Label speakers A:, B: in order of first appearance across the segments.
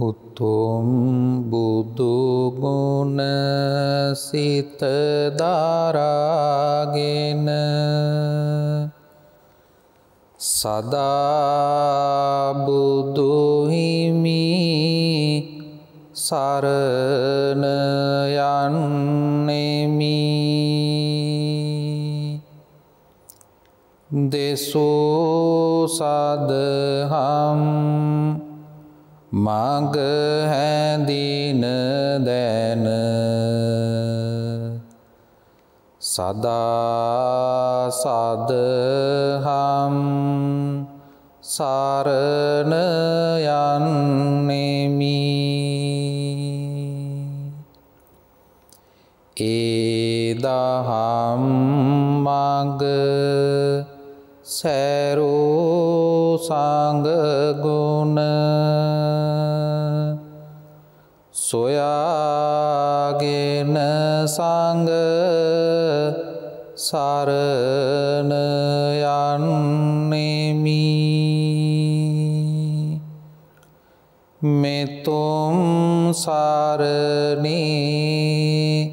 A: උතුම් බුදුගුණ සිත දරාගෙන සදා බුදුහිමි සරණ යන්නෙමි දෙසෝ සදහම් මග හැඳින දැන සදා සදහම් සරණ යන්නෙමි ඒ දහම් මග සැරූ සංගගුණ සොයාගෙන සංග සරණ යන්නෙමි මෙතුම් සරණී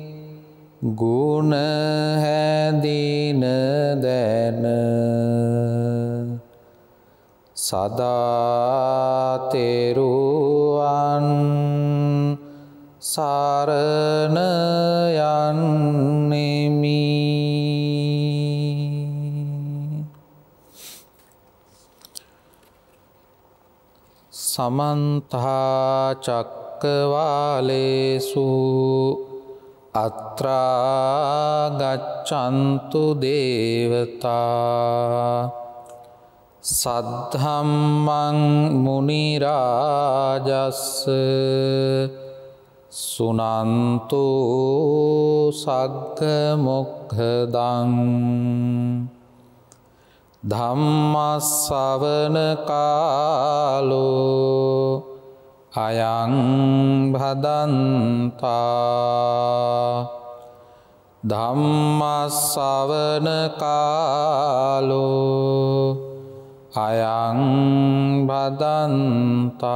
A: ගුණ හැදින දැන සදාතෙරු සරණයන්නෙමි සමන්තාචක්කවාලේසු අත්‍රාගච්චන්තු දේවතා සද්ධම්මං මුනිරාජස්ස සුනන්තු සග්ග මොක්හදං ධම්මස්සවන කාලෝ අයං භදන්තා ධම්මස්සවන කාලෝ අයං භදන්තා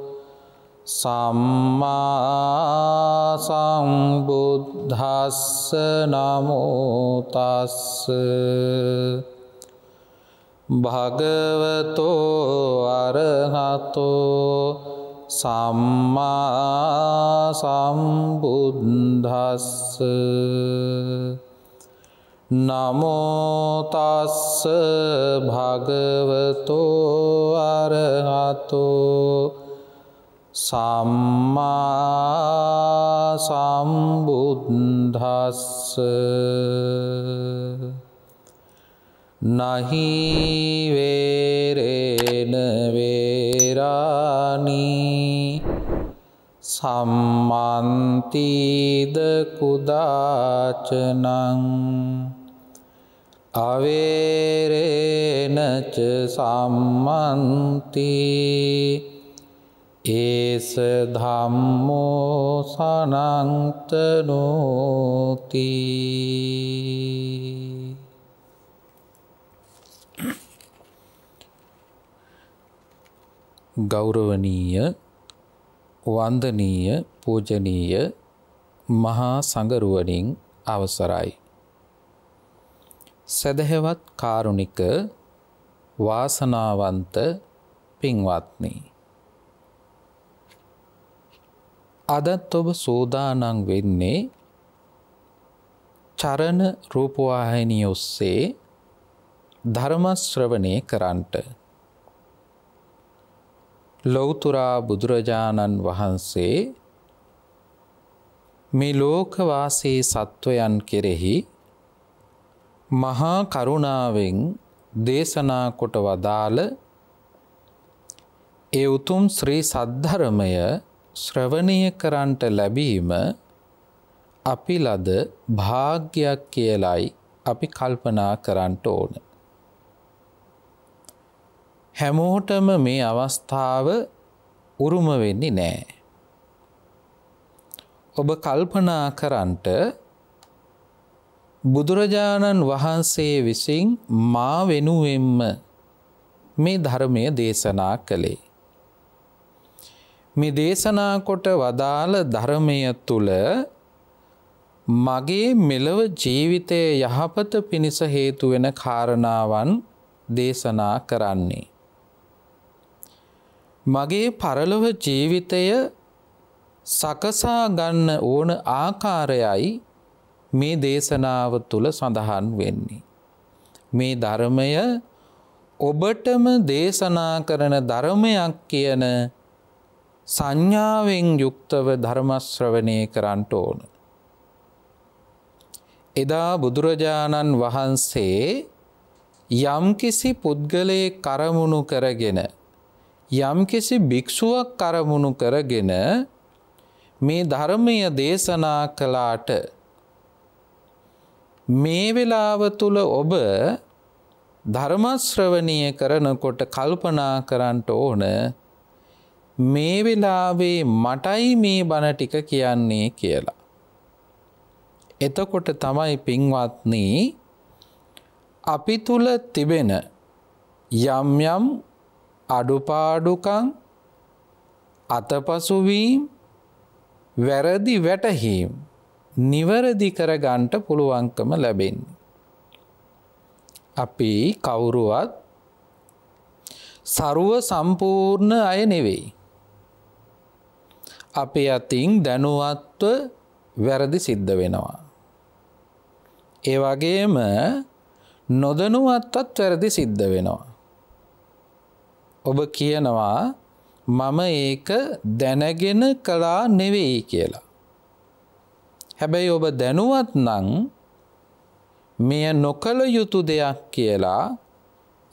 A: සම්මා සංබුද්ධස්ස නමෝතස්ස භගවතෝ අරහතෝ සම්මා සම්බුද්ධස්ස නමෝතස්ස භගවතෝ අරහතෝ සම්මා සම්බුද්ධස්ස නහිවේරෙන වේරානී සම්මන්තීද කුදාචනං අවේරේනච සම්මන්තිී ඒස ධම්මෝ සනන්තනෝති ගෞරවනීය වන්දනීය පූජනීය මහා සංගරුවනින් අවසරයි. සැදහෙවත් කාරුණික වාසනාවන්ත පින්වත්නී. අදත් ඔබ සූදානන් වෙන්නේ චරණ රූපවාහිනිය ඔස්සේ ධර්මශ්‍රවනය කරන්ට. ලොවතුරා බුදුරජාණන් වහන්සේ මේ ලෝකවාසේ සත්වයන් කෙරෙහි මහා කරුණාවෙන් දේශනා කොට වදාළ ඒ උතුම් ශ්‍රී සද්ධරමය ශ්‍රවණය කරන්ට ලැබීම අපි ලද භාග්‍යයක් කියලයි අපි කල්පනා කරන්නට ඕන. හැමෝටම මේ අවස්ථාව උරුම වෙන්නේ නෑ. ඔබ කල්පනා කරන්ට බුදුරජාණන් වහන්සේ විසින් මා වෙනුවෙන්ම මේ ධර්මය දේශනා කළේ. මේ දේශනා කොට වදාළ ධර්මය තුල මගේ මෙලව ජීවිතයේ යහපත පිණිස හේතු වෙන කාරණාවන් දේශනා කරන්නේ මගේ පරලොව ජීවිතය සකසා ගන්න ඕන ආකාරයයි මේ දේශනාව තුල සඳහන් වෙන්නේ මේ ධර්මය ඔබටම දේශනා කරන ධර්මයක් කියන සංඥාවෙන් යුක්තව ධර්මශ්‍රවනය කරන්නට ඕන. එදා බුදුරජාණන් වහන්සේ යම්කිසි පුද්ගලයේ කරමුණු කරගෙන යම්කිසි භික්‍ෂුවක් කරමුණු කරගෙන මේ ධර්මය දේශනා කළාට මේ වෙලාව තුළ ඔබ ධර්මශ්‍රවනය කරනකොට කල්පනා කරන්නට ඕන මේ වෙලාවේ මටයි මේ බණ ටික කියන්නේ කියලා. එතකොට තමයි පින්වත්නී අපි තුල තිබෙන යම් යම් අඩුපාඩුකම් අතපසුවීම් වැරදි වැටහීම් නිවැරදි කරගන්ට පුළුවන්කම ලැබෙන්නේ. අපි කවුරුවත් සරුව සම්පූර්ණ අය නෙවෙයි. අපේ අතින් දැනුවත්ව වැරදි සිද්ධ වෙනවා. ඒ වගේම නොදනුවත්තත් වැරදි සිද්ධ වෙනවා. ඔබ කියනවා මම ඒක දැනගෙන කලා නෙවෙයි කියලා. හැබැයි ඔබ දැනුවත් නං මෙය නොකළ යුතු දෙයක් කියලා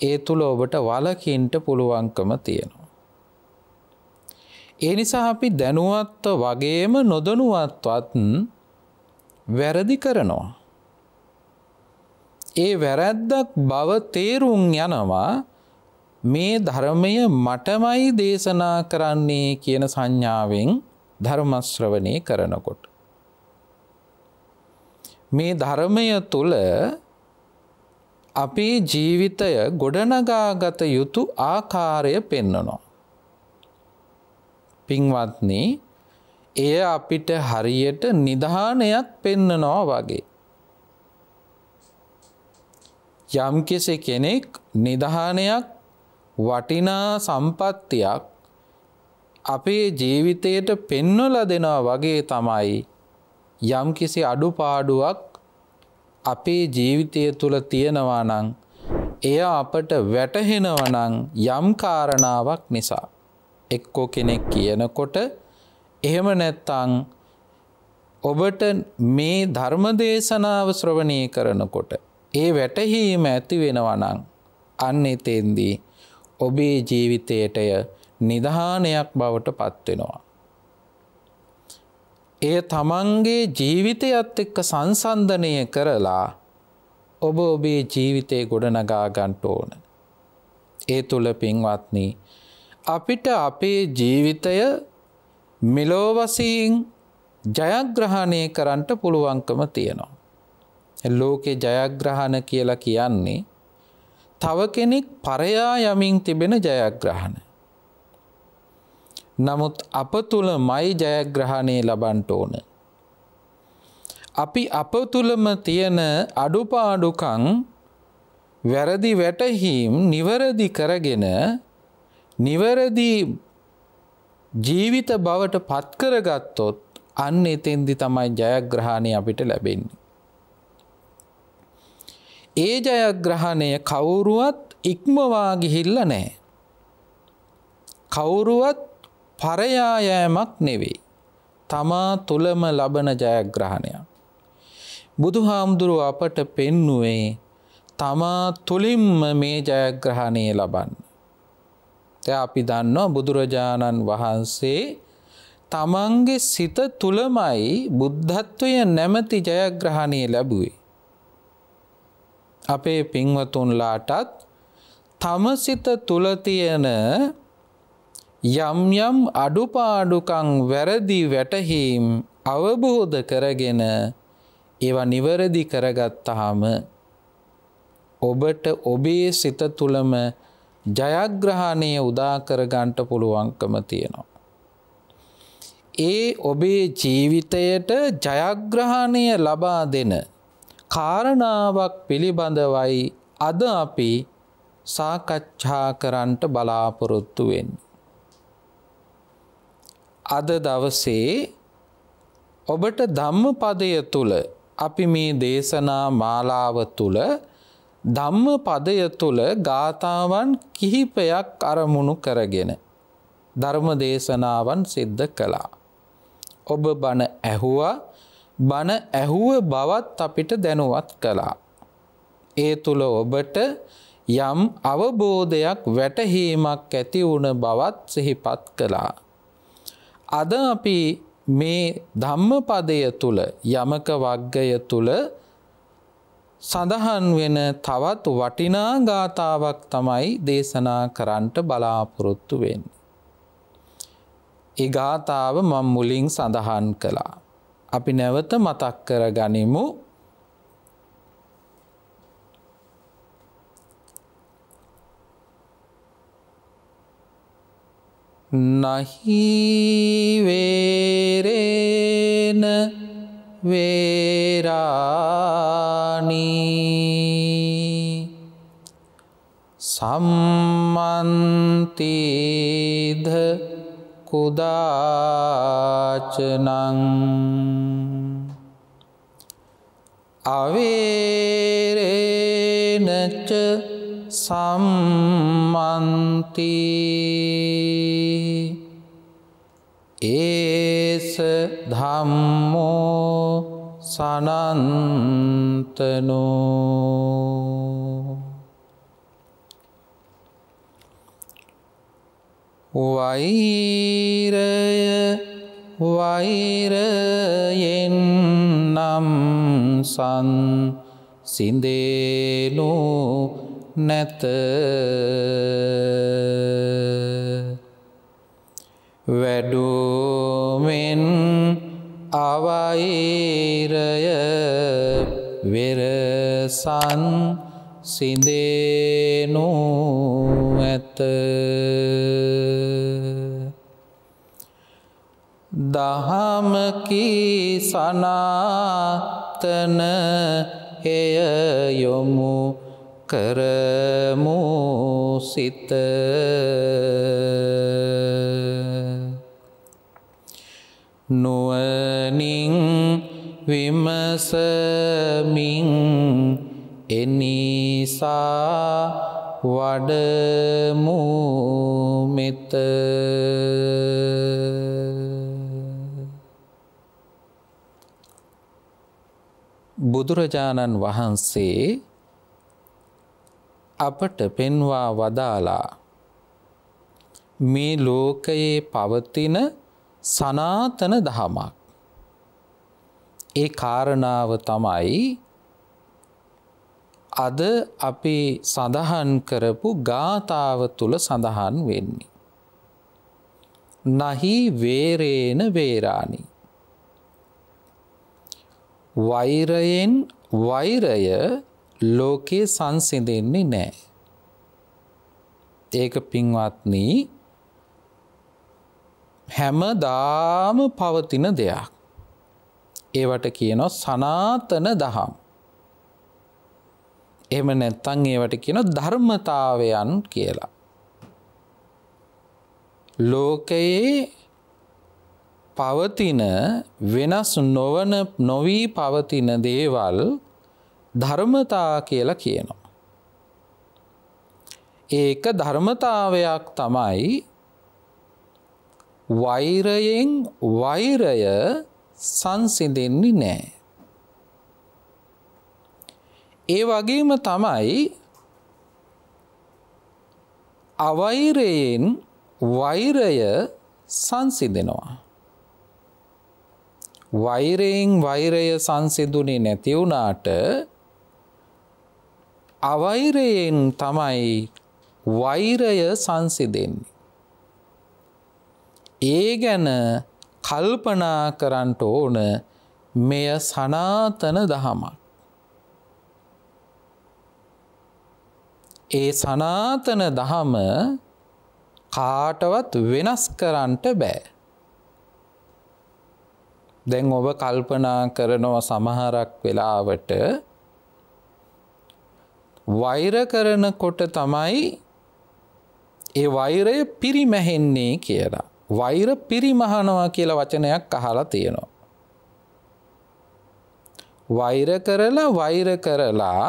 A: ඒ තුළ ඔබට වලකින්ට පුළුවන්කම තියෙනවා. ඒ නිසා අපි දැනුවත්ව වගේම නොදනුවත්වත් වැරදි කරනවා. ඒ වැරැද්දක් බව තේරුම් යනවා මේ ධර්මය මටමයි දේශනා කරන්නේ කියන සංඥාවෙන් ධර්මශ්‍රවනය කරනකොට. මේ ධර්මය තුළ අපේ ජීවිතය ගොඩනගාගත යුතු ආකාරය පෙන්නනවා. පින්වත්නි එය අපිට හරියට නිධානයක් පෙන්නනවා වගේ. යම්කෙසෙ කෙනෙක් නිධානයක් වටිනා සම්පත්තියක් අපේ ජීවිතයට පෙන්වල දෙනවා වගේ තමයි යම්කිසි අඩුපාඩුවක් අපේ ජීවිතය තුළ තියෙනවා නම් එය අපට වැටහෙනවනං යම් කාරණාවක් නිසා. එක්කෝ කෙනෙක් කියනකොට එහෙම නැත්තං ඔබට මේ ධර්ම දේශනාව ශ්‍රවණය කරනකොට ඒ වැටහීම ඇති වෙනවනං අන්න එතෙන්දී ඔබේ ජීවිතයටය නිධානයක් බවට පත්වෙනවා. එය තමන්ගේ ජීවිතයත් එක්ක සංසන්ධනය කරලා ඔබ ඔබේ ජීවිතය ගොඩනගා ගන්ට ඕන. ඒ තුළ පින්වත්නී අපිට අපේ ජීවිතය මෙලෝවසීන් ජයග්‍රහණය කරන්නට පුළුවන්කම තියෙනවා. ලෝකෙ ජයග්‍රහණ කියලා කියන්නේ තව කෙනෙක් පරයා යමින් තිබෙන ජයග්‍රහණ. නමුත් අප තුළ මයි ජයග්‍රහණය ලබන්ට ඕන. අපි අප තුළම තියෙන අඩුපාඩුකං වැරදි වැටහීම් නිවරදි කරගෙන නිවැරදි ජීවිත බවට පත්කරගත්තොත් අන්න එතෙන්දි තමයි ජයග්‍රහණය අපිට ලැබෙන්නේ. ඒ ජයග්‍රහණය කවුරුවත් ඉක්මවා ගිහිල්ල නෑ. කවුරුවත් පරයායෑමක් නෙවෙයි. තමා තුළම ලබන ජයග්‍රහණයක්. බුදු හාමුදුරුව අපට පෙන්නුවේ තමා තුළින්ම මේ ජයග්‍රහණය ලබන්න. ත අපි දන්නවා බුදුරජාණන් වහන්සේ තමන්ගේ සිත තුළමයි බුද්ධත්වය නැමැති ජයග්‍රහණය ලැබුවේ. අපේ පින්වතුන්ලාටත් තම සිත තුළ තියෙන යම් යම් අඩුපාඩුකම් වැරදි වැටහීම් අවබෝධ කරගෙන ඒවා නිවැරදි කරගත්තාම ඔබට ඔබේ සිත තුළම ජයග්‍රහණය උදාකරගන්ට පුළුවන්කම තියෙනවා. ඒ ඔබේ ජීවිතයට ජයග්‍රහණය ලබා දෙන කාරණාවක් පිළිබඳවයි අද අපි සාකච්ඡා කරන්ට බලාපොරොත්තු වෙන්න. අද දවසේ ඔබට ධම්ම පදය තුළ අපි මේ දේශනා මාලාව තුළ ධම්ම පදය තුළ ගාථාවන් කිහිපයක් අරමුණු කරගෙන. ධර්ම දේශනාවන් සිද්ධ කළා. ඔබ බණ ඇහුවා බණ ඇහුව බවත් අපිට දැනුවත් කළා. ඒ තුළ ඔබට යම් අවබෝධයක් වැටහීමක් ඇති වුණ බවත් සිහිපත් කළා. අද අපි මේ ධම්මපදය තුළ යමක වග්ගය තුළ සඳහන් වෙන තවත් වටිනා ගාථාවක් තමයි දේශනා කරන්නට බලාපොරොත්තු වෙන්. ඒ ගාථාව මං මුලින් සඳහන් කළා. අපි නැවත මතක් කර ගනිමු නහිවේරේන වේරා සම්මන්තිීධ කුදාචනං අවේරේනච්ච සම්මන්ති ඒස ධම්මෝ සනන්තනෝ වෛරය වෛරයෙන් නම් සන් සින්දේනු නැත වැඩුමෙන් අවෛරය වෙරසන් සිදේනු ඇත කී සනාතන එය යොමු කරමු සිත නුවනින් විමසමින් එනිසා වඩමු මෙත බුදුරජාණන් වහන්සේ අපට පෙන්වා වදාලා මේ ලෝකයේ පවතින සනාතන දහමක්. ඒ කාරණාව තමයි අද අපි සඳහන් කරපු ගාථාව තුළ සඳහන් වෙන්නේ. නහි වේරේන වේරාණී වෛරයෙන් වෛරය ලෝකේ සංසිඳෙන්නේ නෑ. ඒක පින්වත්නි හැමදාම පවතින දෙයක්. ඒවට කියන සනාතන දහම්. එම නැත්තං ඒවට කියන ධර්මතාවයන් කියලා. ලෝකයේ පවතින වෙනස් නොවන නොවී පවතින දේවල් ධර්මතා කියලා කියනවා. ඒක ධර්මතාවයක් තමයි වෛරයෙන් වෛරය සංසිඳෙන්නේ නෑ. ඒ වගේම තමයි අවෛරයෙන් වෛරය සංසිඳෙනවා. වෛරයෙන් වෛරය සංසිදුනේ නැතිවුණාට අවෛරයෙන් තමයි වෛරය සංසිදෙන්නේ. ඒ ගැන කල්පනා කරන්නට ඕන මෙය සනාතන දහමක්. ඒ සනාතන දහම කාටවත් වෙනස් කරන්නට බෑ. දැන් ඔබ කල්පනා කරනව සමහරක් වෙලාවට වෛර කරනකොට තමයි ඒ වෛරය පිරිමැහෙන්නේ කියලා. වෛර පිරිමහනවා කියල වචනයක් අහලා තියෙනවා. වෛර කරලා වෛර කරලා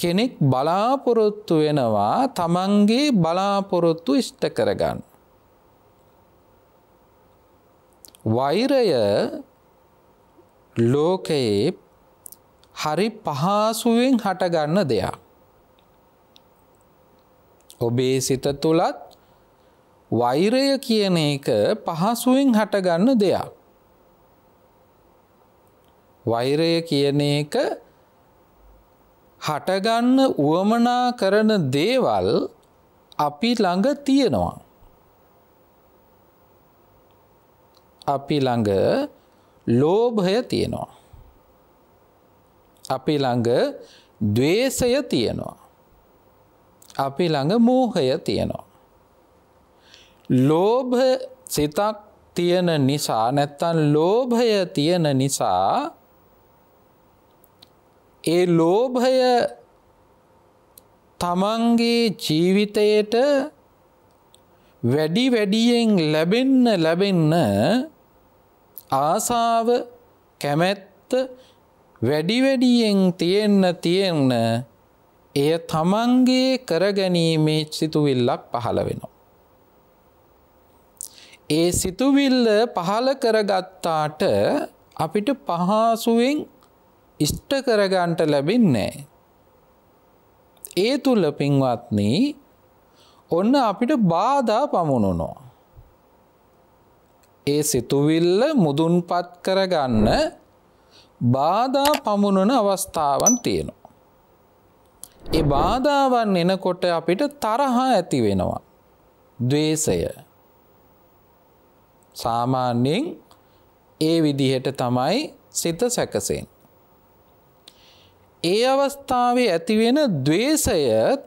A: කෙනෙක් බලාපොරොත්තු වෙනවා තමන්ගේ බලාපොරොත්තු ඉෂ්ට කරගන්න. වෛරය ලෝකයේ හරි පහසුවෙන් හටගන්න දෙයක්. ඔබේ සිත තුළත් වෛරය කියන එක පහසුවෙන් හටගන්න දෙයක්. වෛරය කියන එක හටගන්න උවමනා කරන දේවල් අපි ළඟ තියෙනවා. අපි ළඟ ලෝභය තියෙනවා. අපි ළඟ දවේශය තියෙනවා. අපි ළඟ මෝහය තියෙනවා. ලෝභ සිතක් තියෙන නිසා නැත්තන් ලෝභය තියෙන නිසා ඒ ලෝභය තමන්ගේ ජීවිතයට වැඩි වැඩියෙන් ලැබෙන්න ලැබෙන්න ආසාව කැමැත්ත වැඩිවැඩියෙන් තියෙන්න තියෙන්න එය තමන්ගේ කරගැනීමේ සිතුවිල්ලක් පහළ වෙනවා. ඒ සිතුවිල්ල පහළ කරගත්තාට අපිට පහසුවෙන් ඉෂ්ට කරගන්ට ලැබින්නේ. ඒ තුල පින්වත්නී ඔන්න අපිට බාධා පමුණුනවා. ඒ සිතුවිල්ල මුදුන්පත් කරගන්න බාධා පමුණන අවස්ථාවන් තියෙනවා. ඒ බාධාවන් එනකොට අපිට තරහා ඇති වෙනවා. දවේශය සාමාන්‍යෙන් ඒ විදිහට තමයි සිත සැකසෙන්. ඒ අවස්ථාවේ ඇතිවෙන දවේශය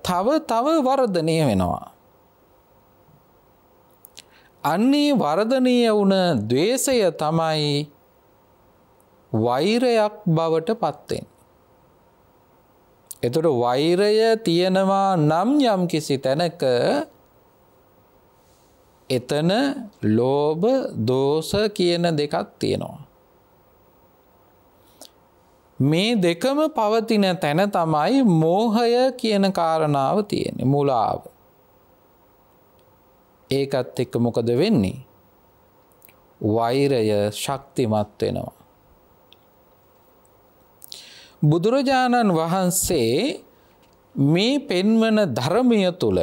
A: තව තව වර්ධනය වෙනවා. අන්නේ වර්ධනය වුණ දවේශය තමයි වෛරයක් බවට පත්තෙන්. එතුට වෛරය තියෙනවා නම් යම් කිසි තැනක එතන ලෝභ දෝස කියන දෙකක් තියෙනවා. මේ දෙකම පවතින තැන තමයි මෝහය කියන කාරණාව තියෙන මුලාව. ඒකත් එක්ක මොකද වෙන්නේ. වෛරය ශක්තිමත් වෙනවා. බුදුරජාණන් වහන්සේ මේ පෙන්වන ධර්මය තුළ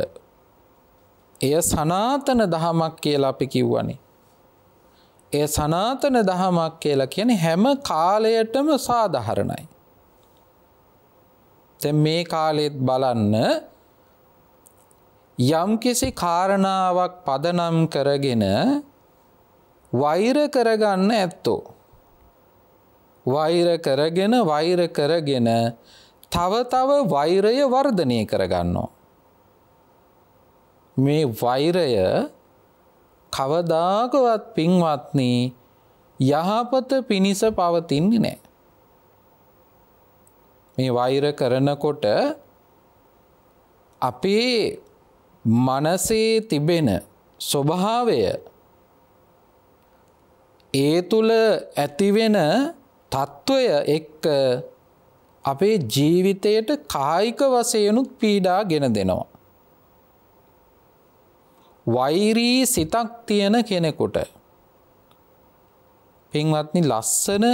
A: එය සනාතන දහමක් කියලා අපි කිව්වනේ. එය සනාතන දහමක් කියලා කියන හැම කාලයටම සාධහරණයි. තැ මේ කාලෙත් බලන්න යම්කිසි කාරණාවක් පදනම් කරගෙන වෛර කරගන්න ඇත්තෝ. වෛර කරගෙන වෛර කරගෙන තව තව වෛරය වර්ධනය කරගන්නවා. මේ වෛරය කවදාකවත් පින්වත්නී යහපත පිණිස පවතින්නේ නෑ. මේ වෛර කරනකොට අපේ මනසේ තිබෙන ස්වභාවය ඒ තුළ ඇතිවෙන තත්ත්වය එක්ක අපේ ජීවිතයට කායික වසයනුත් පීඩා ගෙන දෙනවා. වෛරී සිතක් තියෙන කෙනෙකුට පින්වත්නි ලස්සන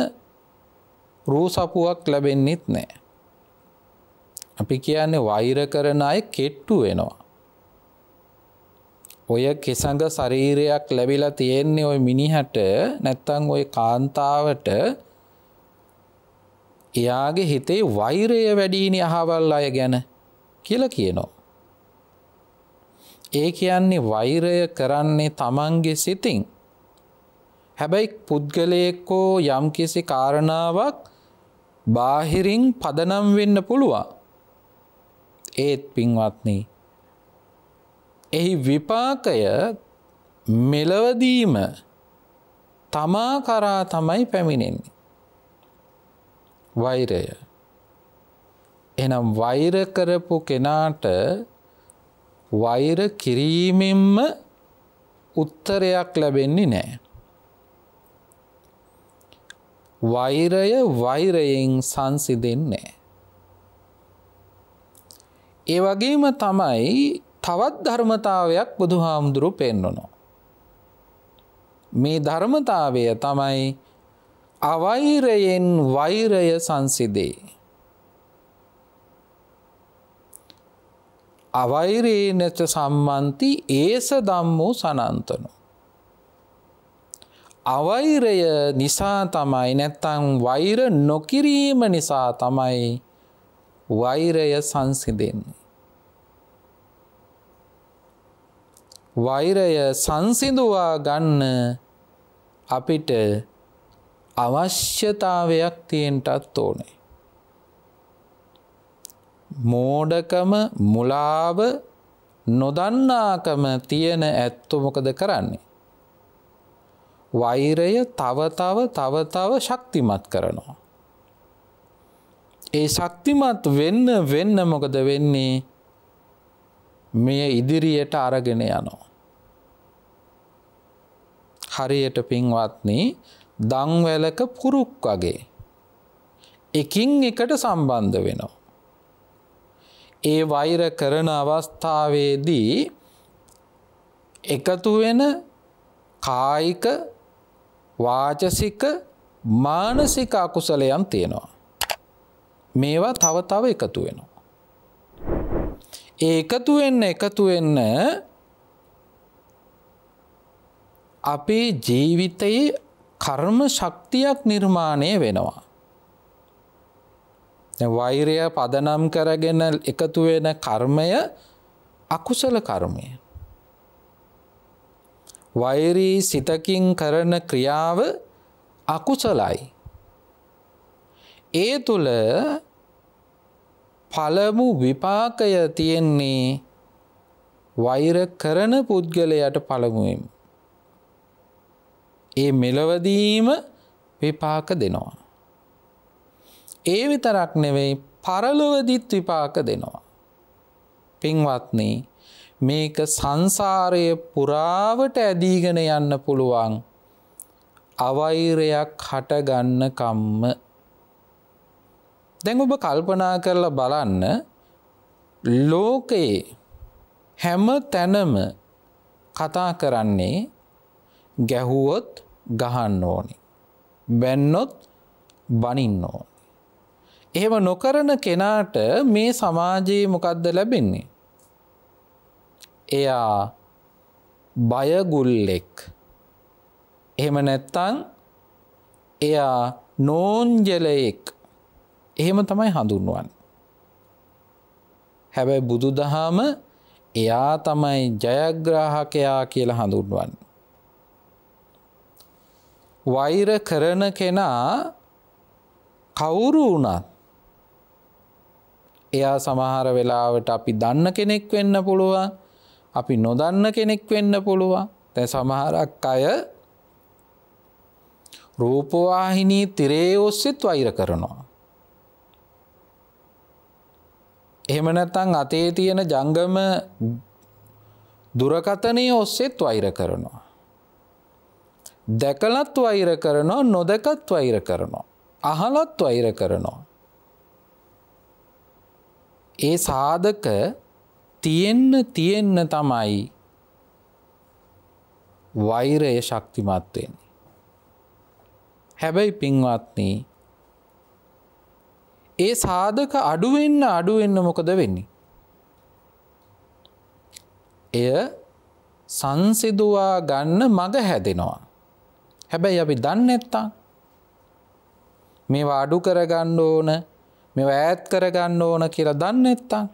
A: රූසපුුවක් ලැබෙන්න්නෙත් නෑ. අපි කියන්නේ වෛර කරන අය කෙට්ටු වෙනවා. ඔය කෙසඟ ශරීරයක් ලැබිලා තියෙන්නේ ඔය මිනිහට නැත්තං ඔය කාන්තාවට එයාගේ හිතේ වෛරය වැඩීනි අහවල් අය ගැන කියලා කියනවා. ඒ කියන්නේ වෛරය කරන්නේ තමන්ගේ සිතින්. හැබැයි පුද්ගලයෙක්කෝ යම්කිසි කාරණාවක් බාහිරින් පදනම් වෙන්න පුළුවන්. ඒත් පින්වත්න්නේ එහි විපාකය මෙලවදීම තමා කරා තමයි පැමිණෙන්නේ. වෛරය. එනම් වෛර කරපු කෙනාට වෛර කිරීමෙන්ම උත්තරයක් ලැබෙන්නේ නෑ. වෛරය වෛරයෙන් සංසිදෙන්නේ. ඒ වගේම තමයි තවත් ධර්මතාවයක් බුදු හාමුදුරු පෙන්වනු. මේ ධර්මතාවය තමයි අවෛරයෙන් වෛරය සංසිදේ. අවෛරේනච සම්මන්ති ඒස දම්මූ සනන්තනු. අවෛරය නිසා තමයි නැත්තං වෛර නොකිරීම නිසා තමයි වෛරය සංසිදෙන්නේ. වෛරය සංසිඳවා ගන්න අපිට අවශ්‍යතාවයක් තියෙන්ටත් ඕනේ. මෝඩකම මුලාව නොදන්නාකම තියෙන ඇත්තු මොකද කරන්නේ. වෛරය තව තව තව තව ශක්තිමත් කරනවා. ඒ ශක්තිමත් වෙන්න වෙන්න මොකද වෙන්නේ මෙය ඉදිරියට අරගෙන යනවා. හරියට පින්වත්නි දංවැලක පුරුක් වගේ. එකින් එකට සම්බන්ධ වෙනවා. ඒ වෛර කරන අවස්ථාවේදී එකතු වෙන කායික වාචසික මානසික අකුසලයන් තියෙනවා. මේවා තව තව එකතු වෙනවා. ඒ එකතු වෙන්න එකතු වෙන්න අපේ ජීවිතයේ කර්ම ශක්තියක් නිර්මාණය වෙනවා. වෛරය පදනම් කරගෙන එකතු වෙන කර්මය අකුසල කර්මය. වෛරී සිතකින් කරන ක්‍රියාව අකුසලයි. ඒ තුළ පළමු විපාකය තියෙන්නේ වෛර කරන පුද්ගලයට පළමුුවෙන්. ඒ මෙලවදීම විපාක දෙනවා. ඒ විතරක් නෙවෙයි පරලොවදිත් විපාක දෙනවා. පින්වත්නේ මේක සංසාරය පුරාවට ඇදීගෙන යන්න පුළුවන් අවෛරයක් හටගන්නකම්ම දැන් ඔබ කල්පනා කරලා බලන්න ලෝකයේ හැම තැනම කතා කරන්නේ ගැහුවොත් ගහන්න ඕනි. බැන්නොත් බනින්න ඕන. එහෙම නොකරන කෙනාට මේ සමාජයේ මොකක්ද ලැබෙන්නේ. එයා බයගුල්ලෙක් එහෙම නැත්තං එයා නෝන්ජලයෙක් එහෙම තමයි හඳුන්ුවන්. හැබැයි බුදු දහම එයා තමයි ජයග්‍රාහකයා කියලා හඳුන්වන්න. වෛර කරන කෙනා කවුරු වුණත් එයා සමහර වෙලාවට අපි දන්න කෙනෙක් වෙන්න පුළුවන් අපි නොදන්න කෙනෙක් වෙන්න පුළුවන් තැ සමහරක් අය රූපවාහිනී තිරේ ඔස්සෙත් වෛර කරනවා. එහෙම නැත්තං අතේ තියෙන ජංගම දුරකතනය ඔස්සෙත් වෛර කරනවා. දැකලත් වෛර කරනවා නොදැකත් වෛර කරනවා. අහලත් වෛර කරනවා. ඒ සාධක තියෙන්න තියෙන්න තමයි වෛරය ශක්තිමත්වයන්නේ. හැබැයි පින්වත්නී ඒ සාධක අඩුවෙන්න අඩුවෙන්න මොකද වෙන්නේ. එය සංසිදුවා ගන්න මඟ හැදෙනවා. හැබැයි අපි දන්න එත්තා මේවා අඩු කරගන්න ඕන මෙ ඈත් කරගන්න ඕන කියලා දන්න එත්තා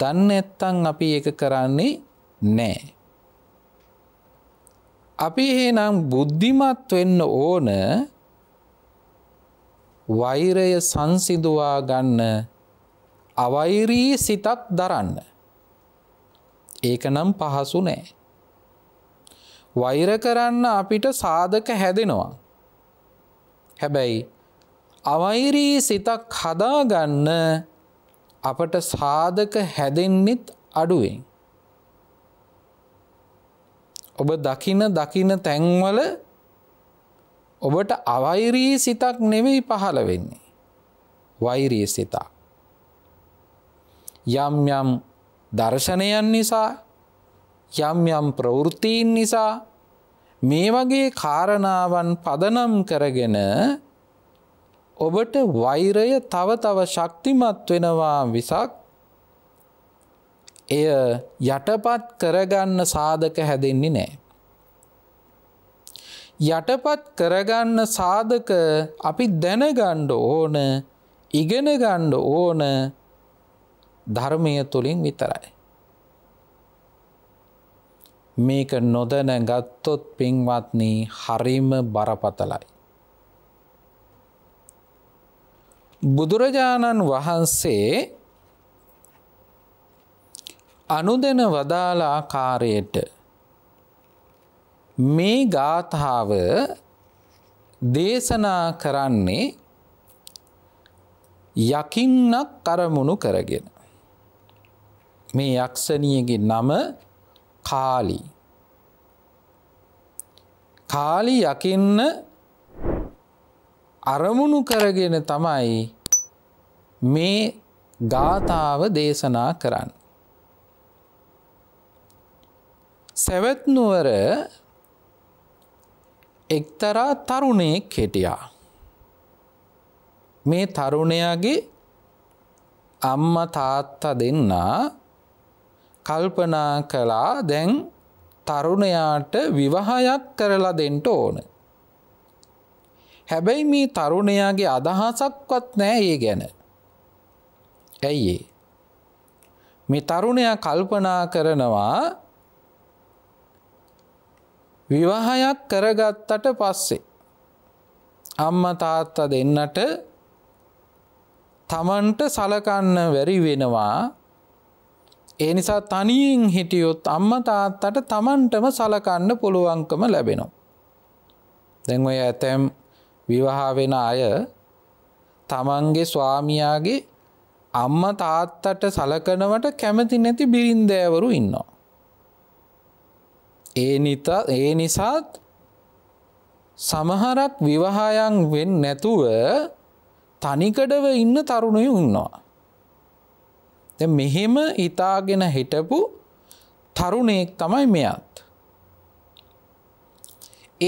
A: දන්න එත්තන් අපි එක කරන්නේ නෑ. අපි හේනම් බුද්ධිමත් වෙන්න ඕන වෛරය සංසිදුවා ගන්න අවෛරී සිතක් දරන්න. ඒක නම් පහසු නෑ. වෛර කරන්න අපිට සාධක හැදෙනවා. හැබැයි අවෛරී සිතක් හදාගන්න අපට සාධක හැදෙන්නෙත් අඩුවෙන්. ඔබ දකින දකින තැන්වල ඔබට අවෛරී සිතක් නෙවෙයි පහළ වෙන්නේ. වෛරී සිතා. යම් යම් දර්ශනයන් නිසා යම් යම් ප්‍රවෘත්තීන් නිසා මේ වගේ කාරණාවන් පදනම් කරගෙන ඔබට වෛරය තව තව ශක්තිමත් වෙනවා විසක් එය යටපත් කරගන්න සාධක හැදෙන්නේ නෑ. යටපත් කරගන්න සාධක අපි දැනගණ්ඩ ඕන ඉගෙනගණ්ඩ ඕන ධර්මය තුළින් විතරයි. මේක නොදැන ගත්තොත් පින්වත්නී හරිම බරපතලයි. බුදුරජාණන් වහන්සේ අනුදෙන වදාලාකාරයට මේ ගාථාව දේශනා කරන්නේ යකින්නක් කරමුණු කරගෙන. මේ යක්ෂණියගේ නම කාලි කාලි යකින්න අරමුණු කරගෙන තමයි මේ ගාථාව දේශනා කරන්න. සැවැත්නුවර එක්තරා තරුණයෙක් හෙටියා. මේ තරුණයාගේ අම්ම තාත්තා දෙන්නා කල්පනා කළා දැන් තරුණයාට විවාහයක් කරලා දෙන්න ඕන. හැබැයි මේ තරුණයාගේ අදහසක්වත් නෑ ඒ ගැන. ඇයි මේ තරුණයා කල්පනා කරනවා විවාහයක් කරගත්තට පස්සේ අම්ම තාත්තා දෙන්නට තමන්ට සලකන්න වැරි වෙනවා ඒ නිසා තනියෙන් හිටියොත් අම්ම තාත්තට තමන්ටම සලකන්න පුළුවන්කම ලැබෙනවා. දැන් ඔය ඇතැම් විවාහාවෙන අය තමන්ගේ ස්වාමියාගේ අම්ම තාත්තට සලකනවට කැමති නැති බිරින්දෑවරු ඉන්නවා. ඒ නිතා ඒ නිසාත් සමහරක් විවාහයන් වෙන් නැතුව තනිකඩව ඉන්න තරුණය උන්නවා. මෙහෙම ඉතාගෙන හිටපු තරුණයෙක් තමයි මෙයත්.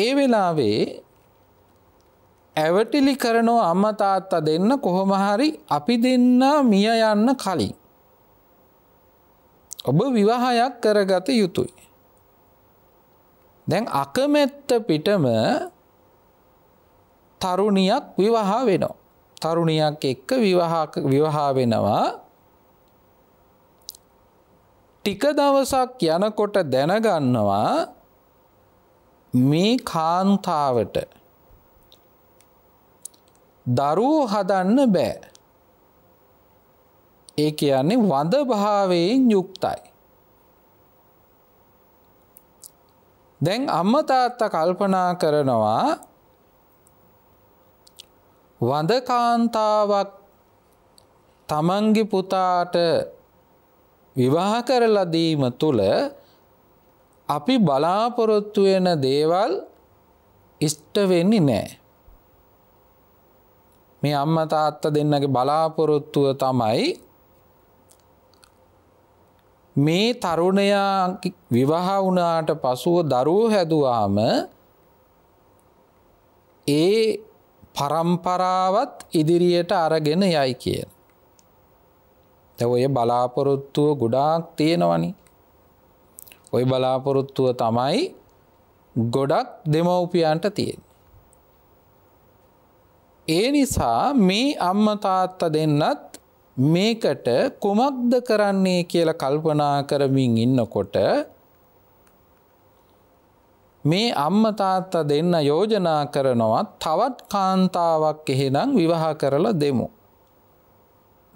A: ඒ වෙලාවේ ඇවටිලි කරනෝ අම්මතාත්තා දෙන්න කොහොමහරි අපි දෙන්න මිය යන්න කලින්. ඔබ විවාහයක් කරගත යුතුයි. දැන් අකමැත්ත පිටම තරුණියක් විවාහා වෙනවා. තරුණියක් එක්ක විවාහ වෙනවා ටික දවසක් යනකොට දැනගන්නවා මේ කාන්තාවට දරූ හදන්න බෑ. ඒ කියන්නේ වදභාවයෙන් යුක්තයි. දැන් අම්මතාත්ත කල්පනා කරනවා වදකාන්තාවක් තමන්ගි පුතාට විවාහ කරලදීම තුළ අපි බලාපොරොත්තු වෙන දේවල් ඉෂ්ට වෙන්නේ නෑ. මේ අම්ම තාත්ත දෙන්නගේ බලාපොරොත්තුව තමයි මේ තරුණයා විවාහ වුණාට පසුව දරුවෝ හැදුවාම ඒ පරම්පරාවත් ඉදිරියට අරගෙන යයි කියන. දැන් ඔය බලාපොරොත්තුව ගොඩාක් තියෙනවනේ. ඔය බලාපොරොත්තුව තමයි ගොඩක් දෙමව්පියන්ට තියෙන්නේ. ඒ නිසා මේ අම්ම තාත්තා දෙන්නත් මේකට කුමක්ද කරන්නේ කියලා කල්පනා කරමින් ඉන්නකොට මේ අම්ම තාත්තා දෙන්න යෝජනා කරනවා තවත් කාන්තාවක් එහෙනම් විවාහ කරලා දෙමු.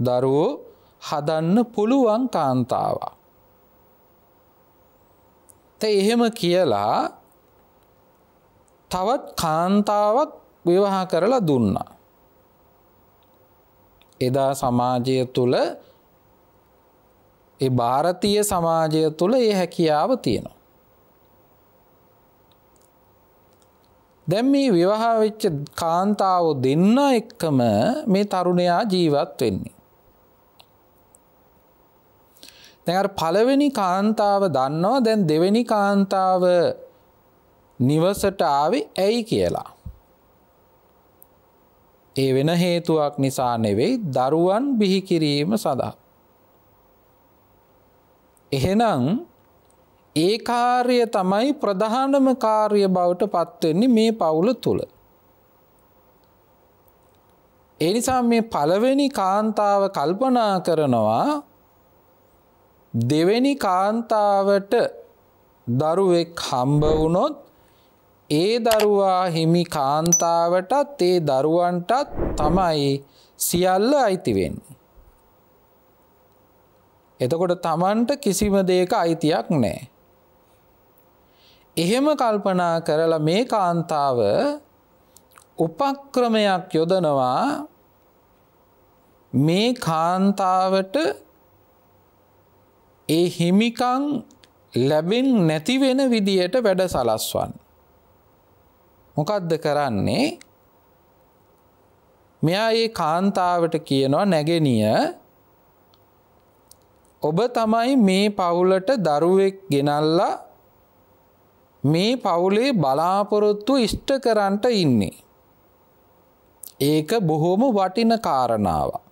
A: දරුවෝ හදන්න පුළුවන් කාන්තාවක්. එහෙම කියලා තවත් කාන්තාවක් විවහා කරලා දුන්නා. එදා සමාජය තුළ ඒ භාරතීය සමාජය තුළ ඒ හැකියාව තියෙනවා. දැම් මේ විවාහවෙච්ච කාන්තාව දෙන්න එක්කම මේ තරුණයා ජීවත් වෙන්නේ. දැ පළවෙනි කාන්තාව දන්නවා දැන් දෙවෙනි කාන්තාව නිවසට ආවි ඇයි කියලා. ඒ වෙන හේතුවක් නිසා නෙවෙයි දරුවන් බිහිකිරීම සඳහා. එහෙනම් ඒ කාර්ය තමයි ප්‍රධානම කාර්ය බවට පත්වෙන්නේ මේ පවුල තුළ. එනිසා මේ පළවෙනි කාන්තාව කල්පනා කරනවා දෙවෙනි කාන්තාවට දරුවෙක් හම්බ වුණොත් ඒ දරුවා හිමි කාන්තාවටත් ඒ දරුවන්ටත් තමයි සියල්ල අයිතිවෙන්. එතකොට තමන්ට කිසිම දෙයක අයිතියක් නෑ. එහෙම කල්පනා කරලා මේ කාන්තාව උපක්‍රමයක් යොදනවා මේ කාන්තාවට ඒ හිමිකං ලැබෙන් නැතිවෙන විදියට වැඩ සලස්වන්. මොකක්ද කරන්නේ මෙයා ඒ කාන්තාවට කියනවා නැගෙනිය ඔබ තමයි මේ පවුලට දරුවෙක් ගෙනල්ලා මේ පවුලේ බලාපොරොත්තු ඉෂ්ට කරන්ට ඉන්නේ. ඒක බොහෝම වටින කාරණාවක්.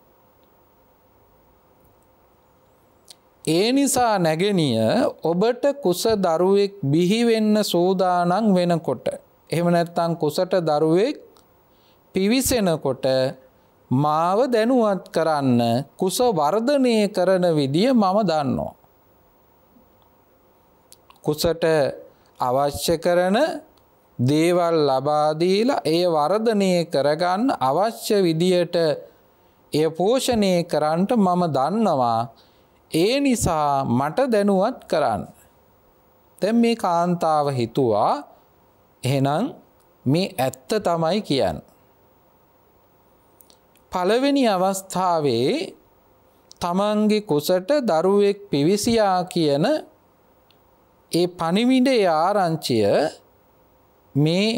A: ඒ නිසා නැගෙනිය ඔබට කුස දරුවෙක් බිහිවෙන්න සූදානං වෙනකොට. එහෙම නැත්තං කුසට දරුවෙක් පිවිසෙනකොට මාව දැනුවත් කරන්න කුස වර්ධනය කරන විදිය මම දන්නවා. කුසට අවශ්‍ය කරන දේවල් ලබාදීලා ඒ වර්ධනය කරගන්න අවශ්‍ය විදියට ඒ පෝෂණය කරන්ට මම දන්නවා ඒ නිසා මට දැනුවත් කරන්න. දැන් මේ කාන්තාව හිතුවා එහෙනම් මේ ඇත්ත තමයි කියන්න. පළවෙනි අවස්ථාවේ තමන්ගේ කුසට දරුවෙක් පිවිසියා කියන ඒ පණිවිඩේ ආරංචිය මේ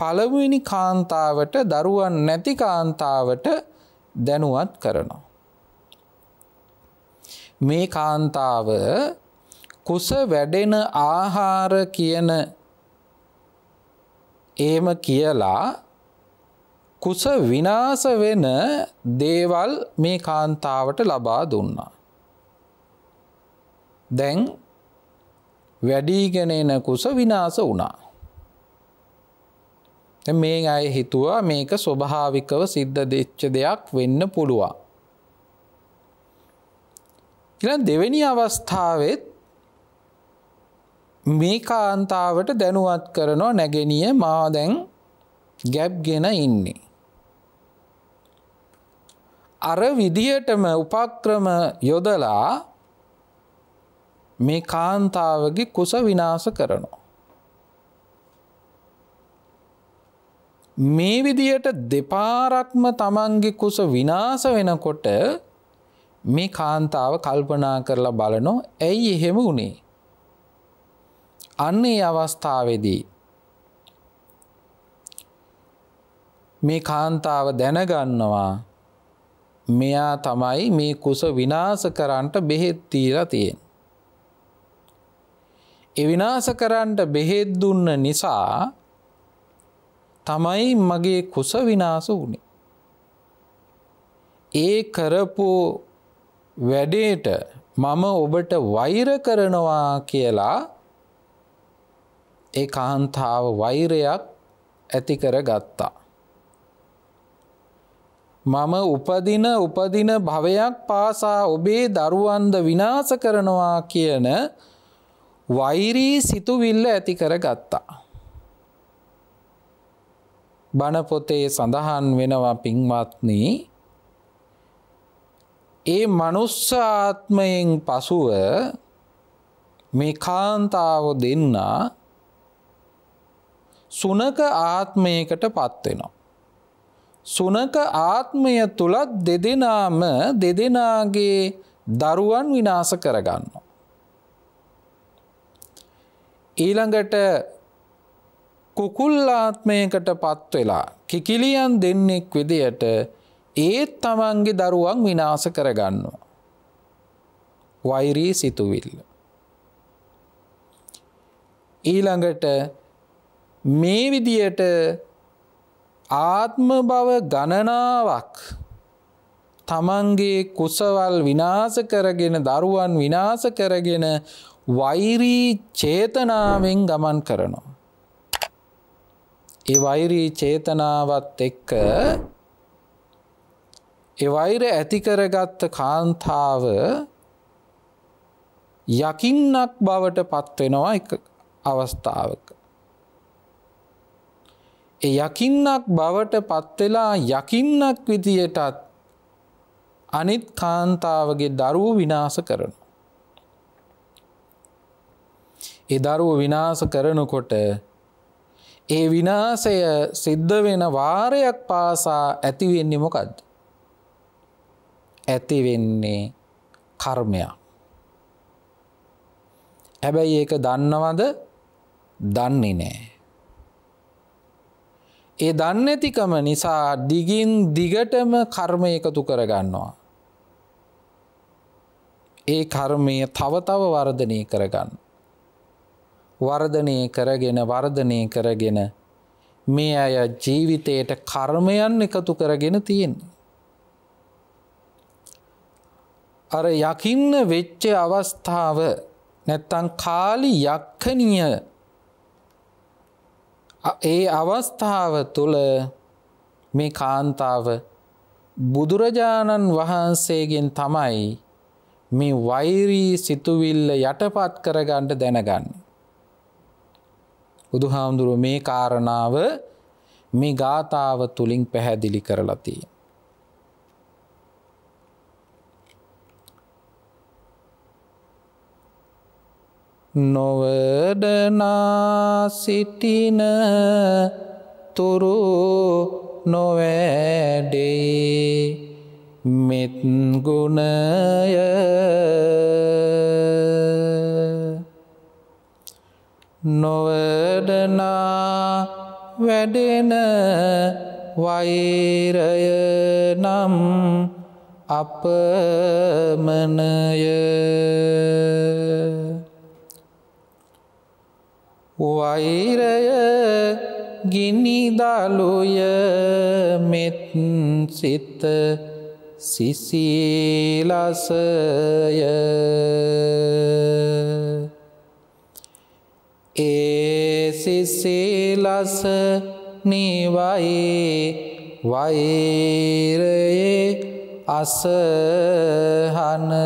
A: පළවෙනි කාන්තාවට දරුවන් නැති කාන්තාවට දැනුවත් කරනවා. මේ කාන්තාව කුස වැඩෙන ආහාර කියන ඒම කියලා කුස විනාස වෙන දේවල් මේ කාන්තාවට ලබා දුන්නා. දැන් වැඩීගෙන එන කුස විනාස වුණා. මේ අය හිතුවා මේක ස්වභාවිකව සිද්ධ දෙච්ච දෙයක් වෙන්න පුළුවන්. ඉලන් දෙවැනි අවස්ථාවත් මේ කාන්තාවට දැනුවත් කරනවා නැගෙනිය මා දැන් ගැබ් ගෙන ඉන්නේ. අර විදිහටම උපක්‍රම යොදලා මේ කාන්තාවගේ කුස විනාස කරනවා. මේ විදියට දෙපාරක්ම තමන්ගේ කුස විනාස වෙනකොට මේ කාන්තාව කල්පනා කරලා බලනෝ ඇයි එහෙම වුණේ. අන්නේ අවස්ථාවේදී. මේ කාන්තාව දැනගන්නවා මෙයා තමයි මේ කුස විනාස කරන්නට බෙහෙත්තීලා තියෙන්. එවිනාස කරන්නට බෙහෙත් දුන්න නිසා තමයි මගේ කුස විනාස වුණේ. ඒ කරපු වැඩේට මම ඔබට වෛර කරනවා කියලා ඒ කාන්තාව වෛරයක් ඇති කර ගත්තා. මම උපදින උපදින භවයක් පාසා ඔබේ දරුවන්ද විනාස කරනවා කියන වෛරී සිතුවිල්ල ඇති කර ගත්තා. බණපොතේ සඳහන් වෙනවා පින්වත්නී ඒ මනුස්සාත්මයෙන් පසුව මේ කාන්තාව දෙන්න සුනක ආත්මයකට පත්වෙනවා. සුනක ආත්මය තුළත් දෙදෙනාම දෙදෙනාගේ දරුවන් විනාස කරගන්න. ඊළඟට කුකුල්ලාත්මයකට පත්වෙලා කිකිලියන් දෙන්නෙක් විදියට ඒත් තමන්ගේ දරුවන් විනාස කරගන්නවා. වෛරී සිතුවිල්ල. ඊළඟට මේ විදියට ආත්ම බව ගණනාවක් තමන්ගේ කුසවල් විනාස කරගෙන දරුවන් විනාස කරගෙන වෛරී චේතනාවෙන් ගමන් කරනවා. ඒ වෛරී චේතනාවත් එක්ක එවෛර ඇතිකරගත්ත කාන්තාව යකින්නක් බවට පත්වෙනවා එක අවස්ථාවක. ඒ යකින්නක් බවට පත්වෙලා යකින්නක් විදියටත් අනිත් කාන්තාවගේ දරුව විනාස කරනු. ඒ දරුව විනාස කරනකොට ඒ විනාසය සිද්ධ වෙන වාරයක් පාසා ඇතිවෙන්නේ මොකක්ද. ඇති වෙන්නේ කර්මයක්. හැබැයි ඒක දන්නවද? දන්නේ නැහැ. ඒ දන්නේ නැතිකම නිසා දිගින් දිගටම කර්ම එකතු කරගන්නවා. ඒ කර්මය තව තව වර්ධනය කරගන්න. වර්ධනය කරගෙන වර්ධනය කරගෙන මේ අය ජීවිතයට කර්මයන් එකතු කරගෙන තියෙන්නේ. අර යකින්න වෙච්ච අවස්ථාව නැත්තං කාලි යක්කනිය ඒ අවස්ථාව තුළ මේ කාන්තාව බුදුරජාණන් වහන්සේගෙන් තමයි මේ වෛරී සිතුවිල්ල යටපත් කරගන්නට දැනගන්න. බුදුහාමුදුරුව මේ කාරණාව මේ ගාථාව තුළින් පැහැදිලි කරලතිී. නොවඩනා සිටින තුරු නොවැඩේ මෙත්ගුණය නොවඩනා වැඩෙන වෛරය නම් අපමනය වෛරය ගිනිදලුය මෙත් සිත සිසිලසය ඒ සිසිලස නිවයි වෛරයේ අසහනය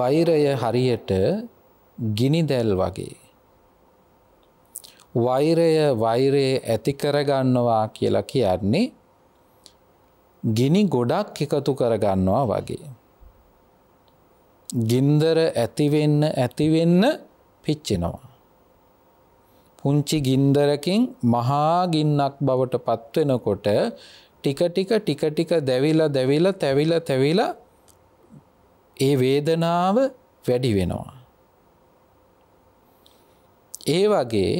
A: වෛරය හරියට ගිනිදැල් වගේ. වෛරය වෛරයේ ඇති කරගන්නවා කියලා කියන්නේ ගිනි ගොඩක් එකතු කරගන්නවා වගේ. ගින්දර ඇතිවෙන්න ඇතිවෙන්න පිච්චෙනවා. පුංචි ගින්දරකින් මහා ගින්නක් බවට පත්වෙනකොට ටික ටික ටික ටික දැවිලා දැවිලා තැවිලා තැවිලා ඒ වේදනාව වැඩි වෙනවා. ඒ වගේ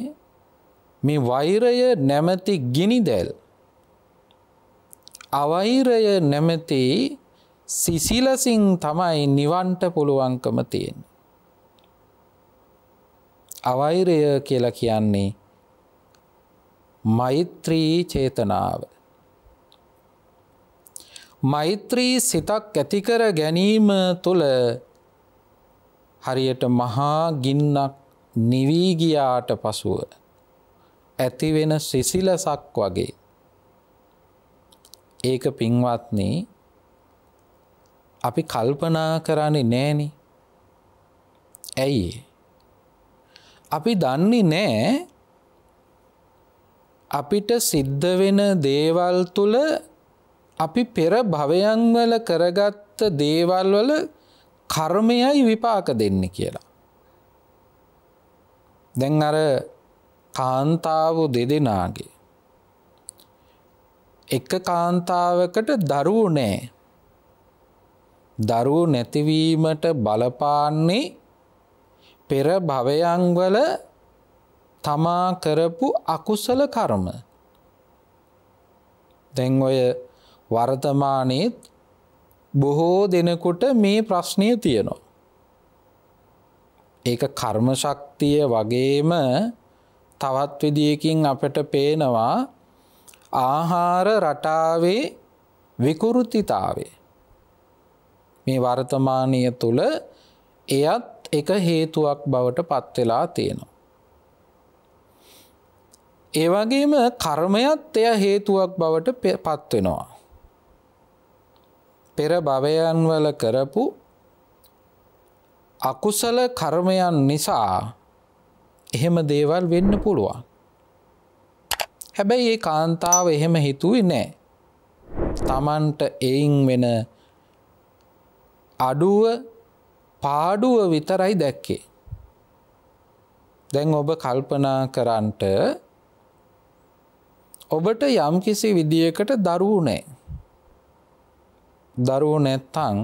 A: මේ වෛරය නැමැති ගිනිදැල් අවෛරය නැමැති සිසිලසින් තමයි නිවන්ට පුළුවන්කම තියෙන. අවෛරය කියලා කියන්නේ මෛත්‍රී චේතනාව මෛත්‍රී සිතක් ඇතිකර ගැනීම තුළ හරියට මහා ගින්නක් නිවීගියාට පසුව ඇතිවෙන සිසිලසක් වගේ ඒක පින්වත්නි අපි කල්පනා කරන්නේ නෑනි ඇයි අපි දන්නේ නෑ අපිට සිද්ධ වෙන දේවල් තුළ අපි පෙර භවයන් වල කරගත්ත දේවල් වල කර්මයයි විපාක දෙන්නේ කියලා. දැන් අර කාන්තාව දෙදෙනාගේ එක කාන්තාවකට දරුවෝ නෑ. දරුවෝ නැතිවීමට බලපාන්නේ පෙර භවයන් වල තමා කරපු අකුසල කර්ම. දැන් ඔය වර්තමානයේත් බොහෝ දෙනකොට මේ ප්‍රශ්නය තියෙනවා. ඒක කර්මශක්තිය වගේම තවත් විදියකින් අපට පේනවා ආහාර රටාවේ විකෘතිතාවේ. මේ වර්තමානය තුළ එයත් එක හේතුවක් බවට පත්වෙලා තියෙනවා. ඒවගේම කර්මයත් එය හේතුවක් බවට පත්වෙනවා. පෙර භවයන්වල කරපු අකුසල කර්මයන් නිසා එහෙම දේවල් වෙන්න පුළුවන්. හැබැයි ඒ කාන්තාව එහෙම හිතුවේ නෑ. තමන්ට එයින් වෙන අඩුව පාඩුව විතරයි දැක්කේ. දැන් ඔබ කල්පනා කරන්ට ඔබට යම්කිසි විදියකට දරූ නෑ. දරුවෝ නැත්තං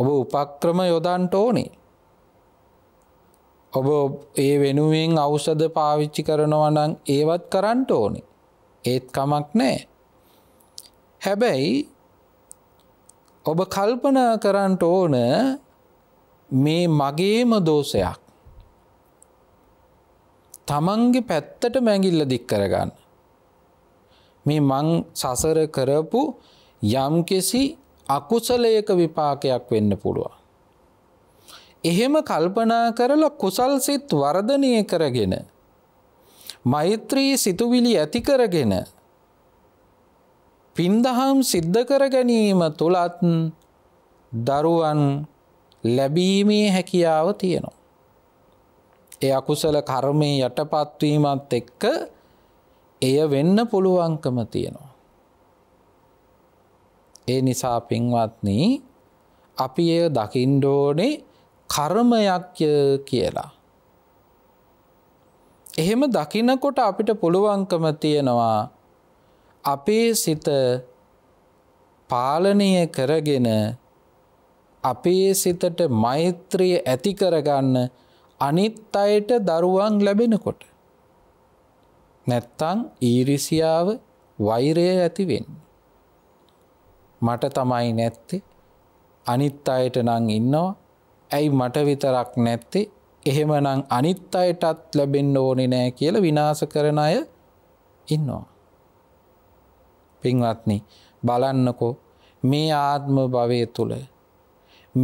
A: ඔබ උපක්‍රම යොදන්ට ඕනේ. ඔබ ඒ වෙනුවෙන් අවසද පාවිච්චි කරනවනං ඒවත් කරන්ට ඕනේ. ඒත් කමක් නෑ. හැබැයි ඔබ කල්පනා කරන්ට ඕන මේ මගේම දෝෂයක්. තමන්ගේ පැත්තට මැගිල්ල දික් කරගන්න. මේ මං සසර කරපු යම්කිසි අකුසලයක විපාකයක් වෙන්න පුළුවන්. එහෙම කල්පනා කරලා කුසල් සිත් වර්ධනය කරගෙන මෛත්‍රී සිතුවිලි ඇති කරගෙන පින්දහම් සිද්ධ කර ගැනීම තුළත් දරුවන් ලැබීමේ හැකියාව තියෙනවා. එය අකුසල කර්මය යටපත්වීමත් එක්ක එය වෙන්න පුළුවන්කම තියෙනවා. ඒ නිසා පින්වත්නි අපි එය දකිින්ඩෝනේ කර්මයක්ය කියලා. එහෙම දකිනකොට අපිට පුළුවන්කම තියෙනවා අපේ සිත පාලනය කරගෙන අපේ සිතට මෛත්‍රිය ඇති කරගන්න අනිත් අයට දරුවන් ලැබෙනකොට. නැත්තං ඊරිසියාව වෛරය ඇතිවෙන්න. මට තමයි නැත්තේ අනිත් අයට නං ඉන්නවා ඇයි මට විතරක් නැත්තේ එහෙමනං අනිත් අයටත් ලැබෙන්න ඕනෙ නෑ කියල විනාස කරන අය ඉන්නවා. පින්වත්නි බලන්නකෝ මේ ආත්ම භවය තුළ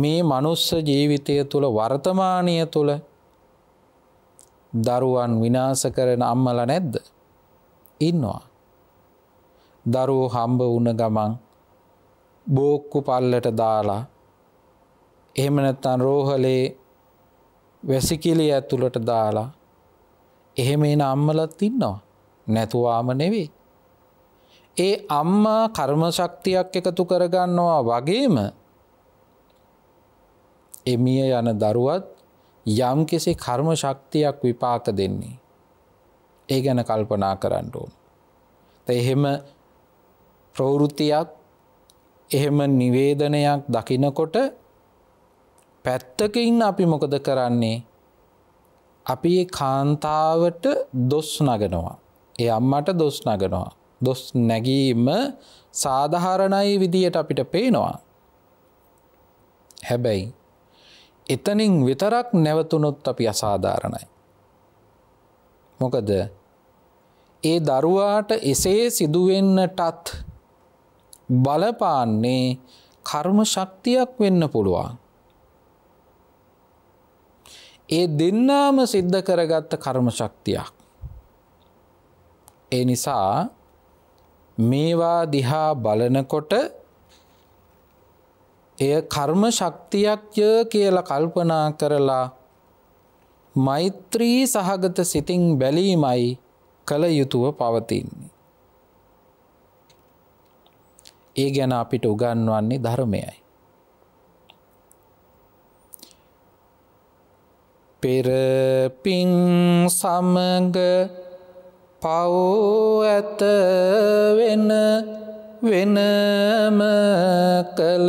A: මේ මනුස්ස ජීවිතය තුළ වර්තමානය තුළ දරුවන් විනාස කරන අම්මල නැද්ද ඉන්නවා දරුවෝ හම්බ වුණ ගමන් බෝක්කු පල්ලට දාලා එහෙම නැත්තන් රෝහලේ වැසිකිලි ඇතුළට දාලා එහෙම එන අම්මලත් ඉන්නවා නැතුවාම නෙවේ. ඒ අම්මා කර්ම ශක්තියක් එකතු කරගන්නවා වගේම එමිය යන දරුවත් යම් කෙසේ කර්ම ශක්තියක් විපාක දෙන්නේ. ඒ ගැන කල්පනා කරන්න ඕන. එහෙම ප්‍රවෘතියක් එහෙම නිවේදනයක් දකිනකොට පැත්තකින් අපි මොකද කරන්නේ අපි කාන්තාවට දොස් නගනවා ඒ අම්මට දොස් නගනවා දොස් නැගීම සාධහරණයි විදියට අපිට පේනවා හැබැයි එතනින් විතරක් නැවතුනොත් අපි අසාධාරණයි මොකද ඒ දරුවාට එසේ සිදුවෙන්නටත් බලපාන්නේ කර්ම ශක්තියක් වෙන්න පුළුවන්. ඒ දෙන්නාම සිද්ධ කරගත්ත කර්ම ශක්තියක්. ඒ නිසා මේවා දිහා බලනකොට එය කර්ම ශක්තියක්ය කියලා කල්පනා කරලා මෛත්‍රී සහගත සිතින් බැලීමයි කළ යුතුව පවතින්නේ. ඒ ගැන අපිට උගන්වන්නේ ධර්මයයි. පෙරපින් සමග පව් ඇත වෙන වෙනම කළ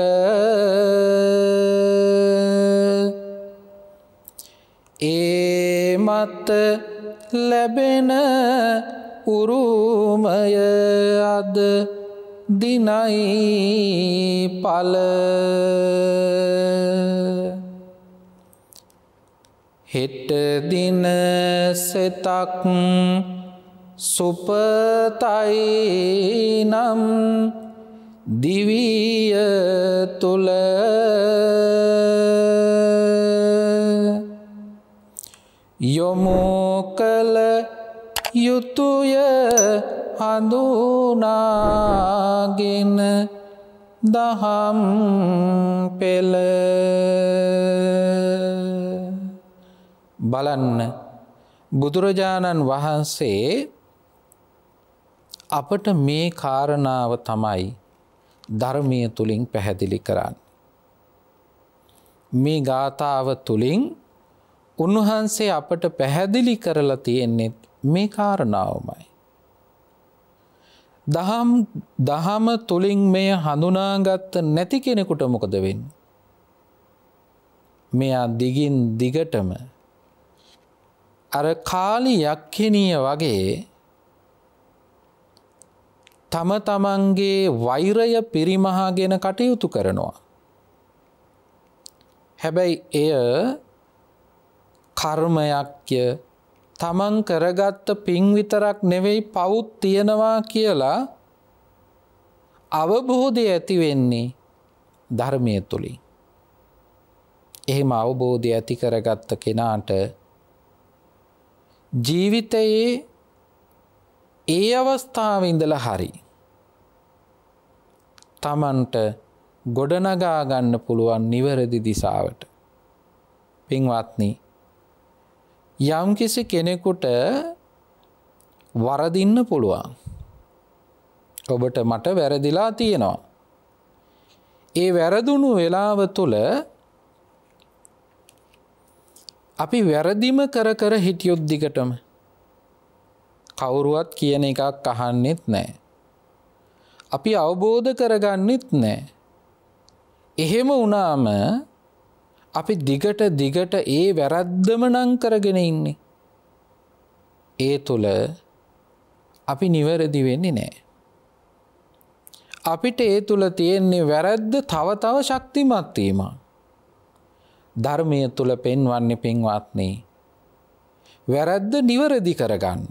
A: ඒ මත ලැබෙන උරුමය අද දිනයි පල හෙට දින සෙතක් සුපතයි නම් දිවිය තුළ යොමෝ කළ යුතු හඳුනාගෙන දහම් පෙළ බලන්න බුදුරජාණන් වහන්සේ අපට මේ කාරණාව තමයි ධර්මය තුළින් පැහැදිලි කරන්න. මේ ගාථාව තුළින් උන්වහන්සේ අපට පැහැදිලි කරලා තියෙන්නේ මේ කාරණාවමයි. දහම් දහම තුළින් මෙය හඳුනාගත්ත නැති කෙනෙකුට මොකද වෙන්. මෙයා දිගින් දිගටම අර කාලි යක්කෙනිය වගේ තම තමන්ගේ වෛරය පිරිමහාගෙන කටයුතු කරනවා. හැබැයි එය කර්මයක්ය තමන් කරගත්ත පින් විතරක් නෙවෙයි පවුත් තියෙනවා කියලා අවබෝධය ඇති වෙන්නේ ධර්මය තුළින්. එහෙම අවබෝධය ඇති කරගත්ත කෙනාට ජීවිතයේ ඒ අවස්ථාව ඉඳලා හරි. තමන්ට ගොඩනගා ගන්න පුළුවන් නිවැරදි දිසාවට. පින්වත්නි යම්කිසි කෙනෙකුට වරදින්න පුළුවන්. ඔබට මට වැරදිලා තියෙනවා. ඒ වැරදුණු වෙලාව තුළ අපි වැරදිම කර කර හිටියොත් දිගටම කවුරුවත් කියන එකක් අහන්නෙත් නෑ. අපි අවබෝධ කරගන්නෙත් නෑ. එහෙම වනාම අපි දිගට දිගට ඒ වැරද්දම නං කරගෙන ඉන්නේ. ඒ තුළ අපි නිවැරදි වෙන්නේ නෑ. අපිට ඒ තුළ තියෙන්නේ වැරැද්ද තව තව ශක්තිමත්වීම. ධර්මය තුළ පෙන්වන්නේ පින්වත්නේ. වැරැද්ද නිවරදි කරගන්න.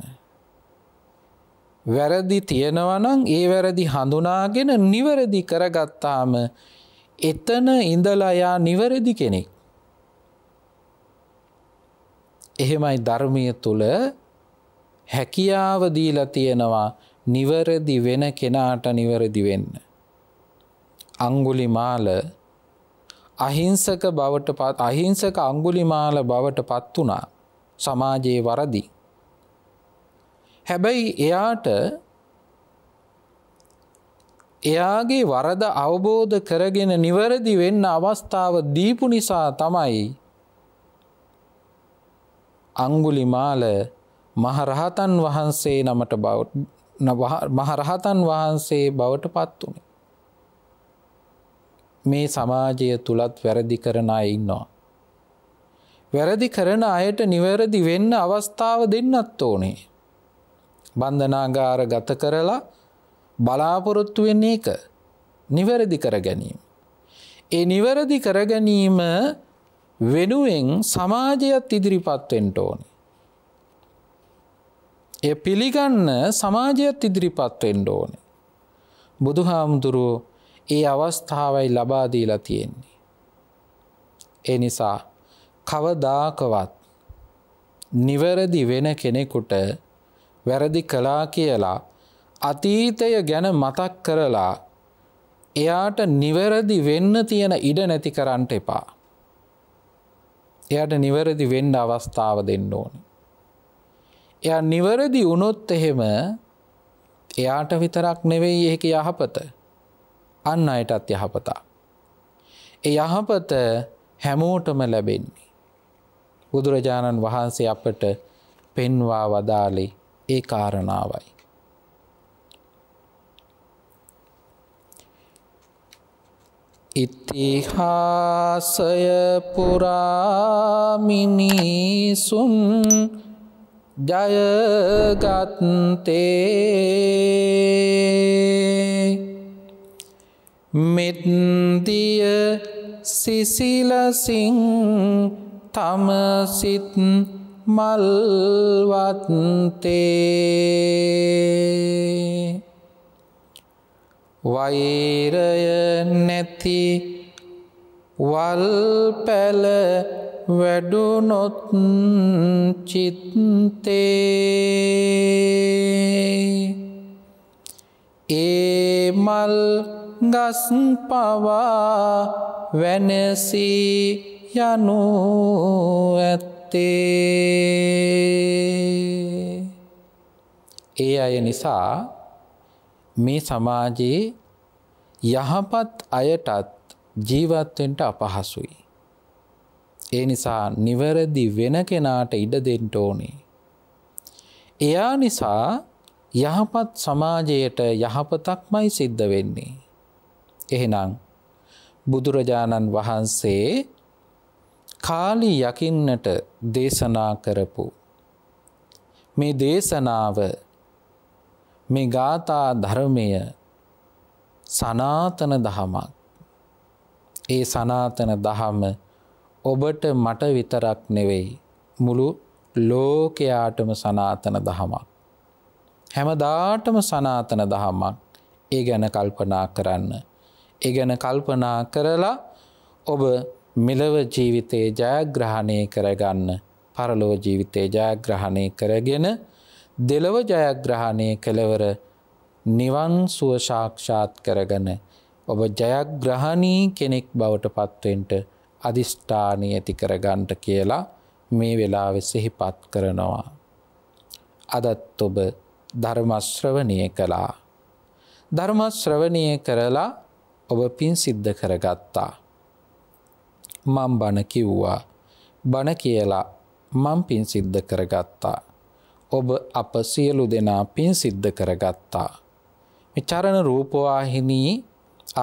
A: වැරදි තියෙනවනං ඒ වැරදි හඳුනාගෙන නිවරදි කරගත්තාම එතන ඉඳලායා නිවැරදි කෙනෙක්. එහෙමයි ධර්මය තුළ හැකියාව දීලා තියෙනවා නිවැරදි වෙන කෙනාට නිවැරදි වෙන්න. අංගුලි මාල අහිංසක බවට පත් අහිංසක අංගුලිමාල බවට පත් වනා සමාජයේ වරදි. හැබැයි එයාට එයාගේ වරද අවබෝධ කරගෙන නිවැරදි වෙන්න අවස්ථාව දීපු නිසා තමයි අංගුලිමාල මහරහතන් වහන්සේ නමට මහරහතන් වහන්සේ බවට පත් වුණේ. මේ සමාජය තුළත් වැරදි කරන අය ඉන්නවා. වැරදි කරන අයට නිවැරදි වෙන්න අවස්ථාව දෙන්නත් ඕනේ. බන්ධනාගාර ගත කරලා බලාපොරොත්තු වෙන්නේ එක නිවැරදි කර ගැනීම. ඒ නිවැරදි කර ගැනීම වෙනුවෙන් සමාජයත් ඉදිරිපත්වෙන්ට ඕන. එය පිළිගන්න සමාජයත් ඉදිරිපත්වෙන්ට ඕන. බුදු හාමුදුරුවෝ ඒ අවස්ථාවයි ලබාදීලා තියෙන්නේ. එනිසා කවදාකවත් නිවැරදි වෙන කෙනෙකුට වැරදි කලා කියලා අතීතය ගැන මතක් කරලා එයාට නිවැරදි වෙන්න තියෙන ඉඩ නැති කරන්නට එපා. එයට නිවැරදි වෙන්න අවස්ථාව දෙන්න ඕනි. එයා නිවැරදි වුණොත් එහෙම එයාට විතරක් නෙවෙයි ඒක යහපත අන්න අයටත් යහපතා. ඒ යහපත හැමෝටම ලැබෙන්නේ. බුදුරජාණන් වහන්සේ අපට පෙන්වා වදාලි ඒ කාරණාවයි. ඉතිහාසය පුරාමිනිසුන් ජයගත්තේ මෙත්දිය සිසිලසිං තමසිත් මල්වත්තේ වෛරය නැති වල්පැල වැඩුනොත් චිත්තේ ඒ මල් ගස් පවා වෙනසී යනු ඇත්තේ ඒ අය නිසා මේ සමාජයේ යහපත් අයටත් ජීවත්වෙන්ට අපහසුයි. ඒ නිසා නිවැරදි වෙන කෙනාට ඉඩදෙන්ට ඕනේ. එයා නිසා යහපත් සමාජයට යහපතක්මයි සිද්ධ වෙන්නේ. එහෙනම් බුදුරජාණන් වහන්සේ කාලි යකින්නට දේශනා කරපු. මේ දේශනාව මේ ගාථා ධර්මය සනාතන දහමක්. ඒ සනාතන දහම ඔබට මට විතරක් නෙවෙයි. මුළු ලෝකයාටම සනාතන දහමක්. හැමදාටම සනාතන දහමක් ඒ ගැන කල්පනා කරන්න. ඒ ගැන කල්පනා කරලා ඔබ මෙලව ජීවිතයේ ජයග්‍රහණය කරගන්න පරලෝ ජීවිතයේ ජයග්‍රහණය කරගෙන දෙලොව ජයග්‍රහණය කළවර නිවන් සුවශාක්ෂාත් කරගන ඔබ ජයග්‍රහණී කෙනෙක් බවට පත්වෙන්ට අධිෂ්ඨානී ඇති කරගන්ට කියලා මේ වෙලාවෙ සිහිපත් කරනවා. අදත් ඔබ ධර්මශ්‍රවනය කළා. ධර්මශ්‍රවනය කරලා ඔබ පින් සිද්ධ කරගත්තා. මම් බණ කිව්වා බණ කියලා මම් පින් සිද්ධ කරගත්තා. ඔබ අප සියලු දෙනා පින් සිද්ධ කරගත්තා. චරණ රූපවාහිනී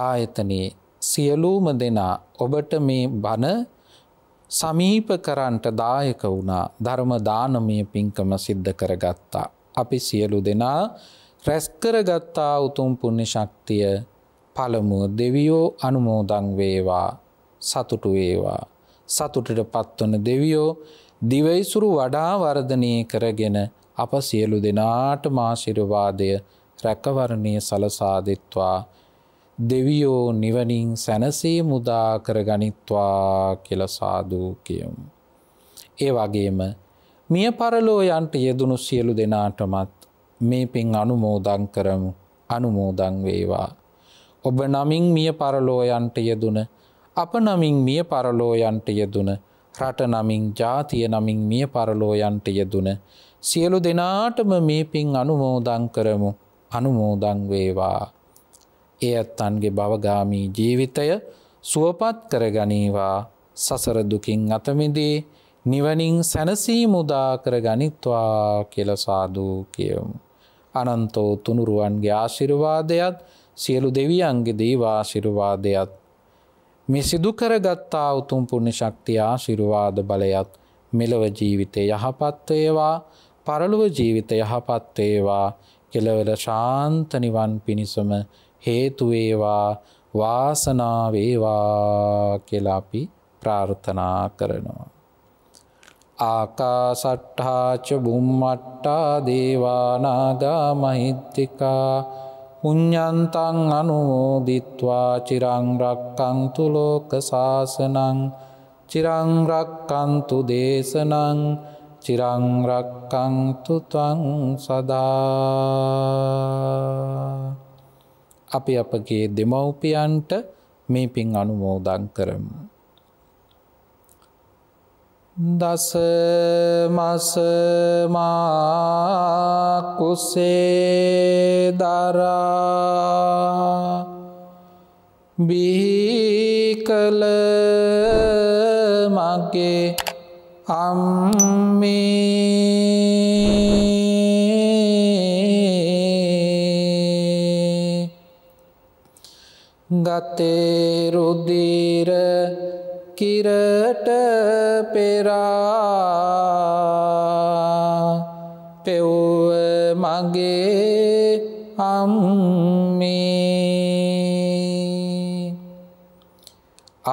A: ආයතනයේ සියලූම දෙනා ඔබට මේ බණ සමීප කරන්ට දායක වුණා ධර්ම දානමය පින්කම සිද්ධ කරගත්තා. අපි සියලු දෙනා රැස්කරගත්තා උතුම් පුුණ්‍ය ශක්තිය පළමුුව දෙවියෝ අනුමෝදං වේවා සතුටු වේවා සතුටට පත්වන දෙවියෝ දිවයිසුරු වඩා වර්ධනය කරගෙන අප සියලු දෙනාට මාශිරවාදය රැකවරණය සලසාදෙත්වා දෙවියෝ නිවනින් සැනසේ මුදා කරගනිත්වා කෙලසාදූ කියමු. ඒ වගේම මිය පරලෝ යන්ට යෙදුණු සියලු දෙනාටමත් මේ පින් අනුමෝදං කරමු අනුමෝදං වේවා. ඔබ නමින් මිය පරලෝයන්ට යෙදුන අප නමින් මිය පරලෝයන්ට යෙදුන රට නමින් ජාතිය නමින් මිය පරලෝයන්ට යෙදුන සියලු දෙනාටම මේ පින් අනුමෝදං කරමු අනුමෝදං වේවා. ඒ ඇත්තන්ගේ භවගාමී ජීවිතය සුවපත් කරගනීවා සසර දුකින් අතමිදී නිවනින් සැනසී මුදා කරගනිත්වා කෙලසාදූ කියවමු. අනන්තෝ තුනුරුවන්ගේ ආශිරවාදයත් සියලු දෙවියන්ගේ දීවාශිරවාදයත් මේ සිදුකර ගත්තා උතුම් පුුණ ශක්තිය ආශිරුවාද බලයත් මෙලව ජීවිතය යහපත්වේවා පරලුව ජීවිත යහපත්වේවා කෙලවර ශාන්තනිවන් පිණිසම හේතුවේවා වාසනාවේවා කෙලාපි ප්‍රාර්ථනා කරනවා. ආකාසට්ඨාච බුම්මට්ටා දේවානාගා මහිත්තිකා පුඤ්ඥන්තන් අනුමෝදිත්වා චිරංරක්කන්තු ලෝක සාසනං චිරංරක්කන්තු දේශනං චිරංරක්කන්තු තං සදා අපි අපගේ දෙමව්පියන්ට මේ පින් අනුමෝදන් කරමු. දස මස මාකුසේ දරා බිහි කළ මගේ අම්මේ ගතේ රුදිර කිරට පෙරා පෙව්ව මගේ අම්මේ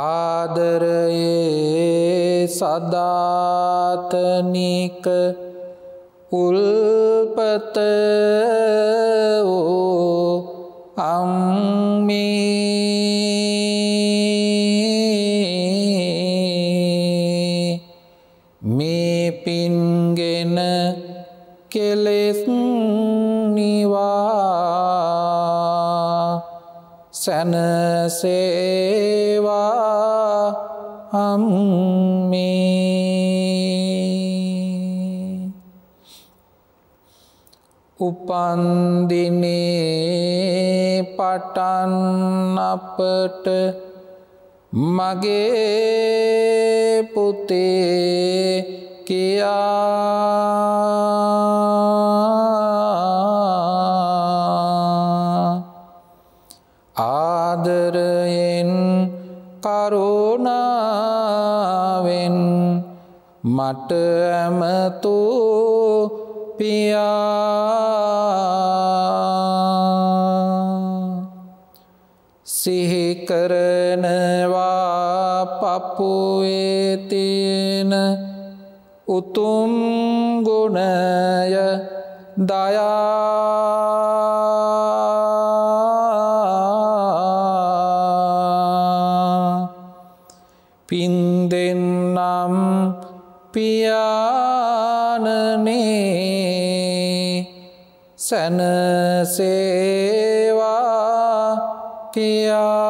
A: ආදරයේ සදාතනික උල්පත වූ අම්මේ සැනසේවා අම්මේ උපන්දිනේ පටන් අපට මගේ පුතේ කියා මට ඇමතු පියා සිහිකරනවා පපුේතින උතුම් ගුණය දයා සැනසේවා කියා